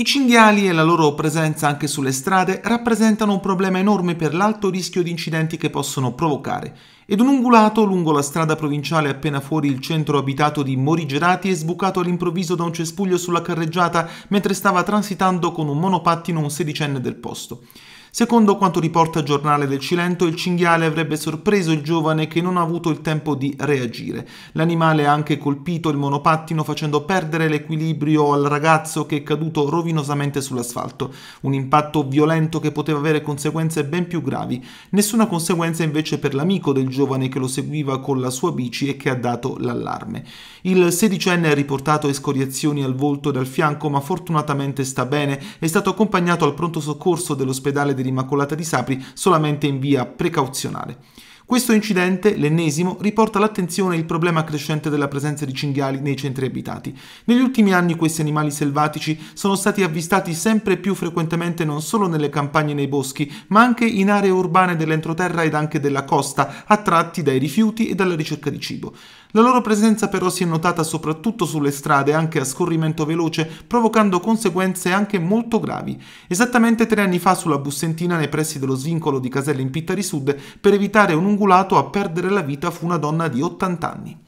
I cinghiali e la loro presenza anche sulle strade rappresentano un problema enorme per l'alto rischio di incidenti che possono provocare, ed un ungulato lungo la strada provinciale appena fuori il centro abitato di Morigerati è sbucato all'improvviso da un cespuglio sulla carreggiata mentre stava transitando con un monopattino un sedicenne del posto. Secondo quanto riporta il giornale del Cilento, il cinghiale avrebbe sorpreso il giovane che non ha avuto il tempo di reagire. L'animale ha anche colpito il monopattino facendo perdere l'equilibrio al ragazzo che è caduto rovinosamente sull'asfalto. Un impatto violento che poteva avere conseguenze ben più gravi. Nessuna conseguenza invece per l'amico del giovane che lo seguiva con la sua bici e che ha dato l'allarme. Il sedicenne ha riportato escoriazioni al volto e al fianco ma fortunatamente sta bene. È stato accompagnato al pronto soccorso dell'ospedale dell'Immacolata di Sapri solamente in via precauzionale. Questo incidente, l'ennesimo, riporta all'attenzione il problema crescente della presenza di cinghiali nei centri abitati. Negli ultimi anni questi animali selvatici sono stati avvistati sempre più frequentemente non solo nelle campagne e nei boschi, ma anche in aree urbane dell'entroterra ed anche della costa, attratti dai rifiuti e dalla ricerca di cibo. La loro presenza però si è notata soprattutto sulle strade, anche a scorrimento veloce, provocando conseguenze anche molto gravi. Esattamente tre anni fa sulla Bussentina, nei pressi dello svincolo di Casella in Pittari Sud, per evitare un lungo vinculato a perdere la vita fu una donna di 80 anni.